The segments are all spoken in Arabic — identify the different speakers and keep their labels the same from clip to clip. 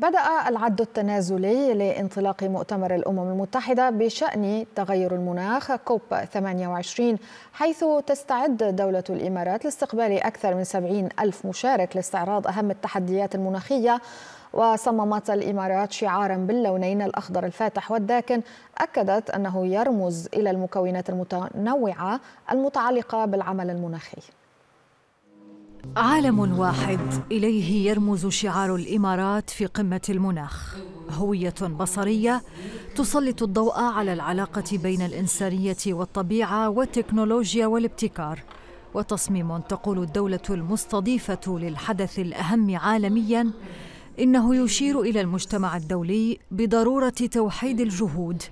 Speaker 1: بدأ العد التنازلي لانطلاق مؤتمر الأمم المتحدة بشأن تغير المناخ كوب 28 حيث تستعد دولة الإمارات لاستقبال أكثر من 70 ألف مشارك لاستعراض أهم التحديات المناخية وصممت الإمارات شعارا باللونين الأخضر الفاتح والداكن أكدت أنه يرمز إلى المكونات المتنوعة المتعلقة بالعمل المناخي
Speaker 2: عالم واحد اليه يرمز شعار الامارات في قمه المناخ هويه بصريه تسلط الضوء على العلاقه بين الانسانيه والطبيعه والتكنولوجيا والابتكار وتصميم تقول الدوله المستضيفه للحدث الاهم عالميا انه يشير الى المجتمع الدولي بضروره توحيد الجهود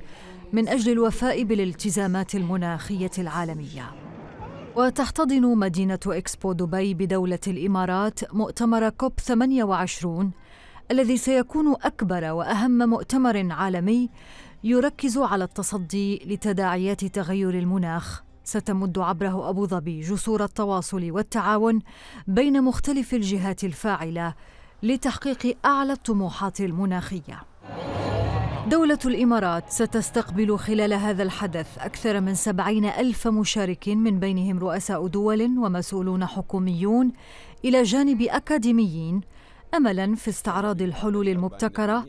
Speaker 2: من اجل الوفاء بالالتزامات المناخيه العالميه وتحتضن مدينة إكسبو دبي بدولة الإمارات مؤتمر كوب 28 الذي سيكون أكبر وأهم مؤتمر عالمي يركز على التصدي لتداعيات تغير المناخ ستمد عبره أبو ظبي جسور التواصل والتعاون بين مختلف الجهات الفاعلة لتحقيق أعلى الطموحات المناخية دولة الإمارات ستستقبل خلال هذا الحدث أكثر من سبعين ألف مشارك من بينهم رؤساء دول ومسؤولون حكوميون إلى جانب أكاديميين أملا في استعراض الحلول المبتكرة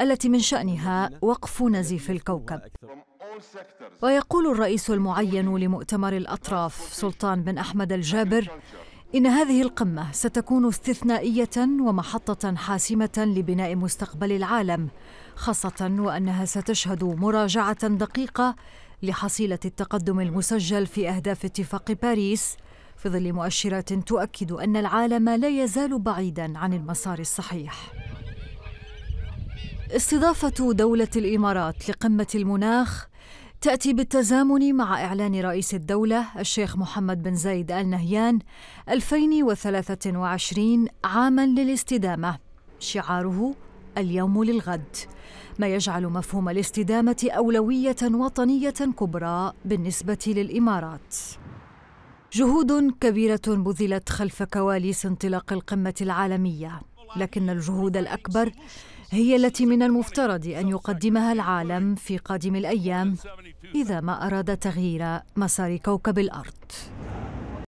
Speaker 2: التي من شأنها وقف نزيف الكوكب ويقول الرئيس المعين لمؤتمر الأطراف سلطان بن أحمد الجابر إن هذه القمة ستكون استثنائية ومحطة حاسمة لبناء مستقبل العالم، خاصة وأنها ستشهد مراجعة دقيقة لحصيلة التقدم المسجل في أهداف اتفاق باريس، في ظل مؤشرات تؤكد أن العالم لا يزال بعيداً عن المسار الصحيح. استضافة دولة الإمارات لقمة المناخ تأتي بالتزامن مع إعلان رئيس الدولة الشيخ محمد بن زايد آل نهيان 2023 عاما للاستدامة شعاره اليوم للغد ما يجعل مفهوم الاستدامة أولوية وطنية كبرى بالنسبة للإمارات جهود كبيرة بذلت خلف كواليس انطلاق القمة العالمية لكن الجهود الأكبر هي التي من المفترض أن يقدمها العالم في قادم الأيام إذا ما أراد تغيير مسار كوكب الأرض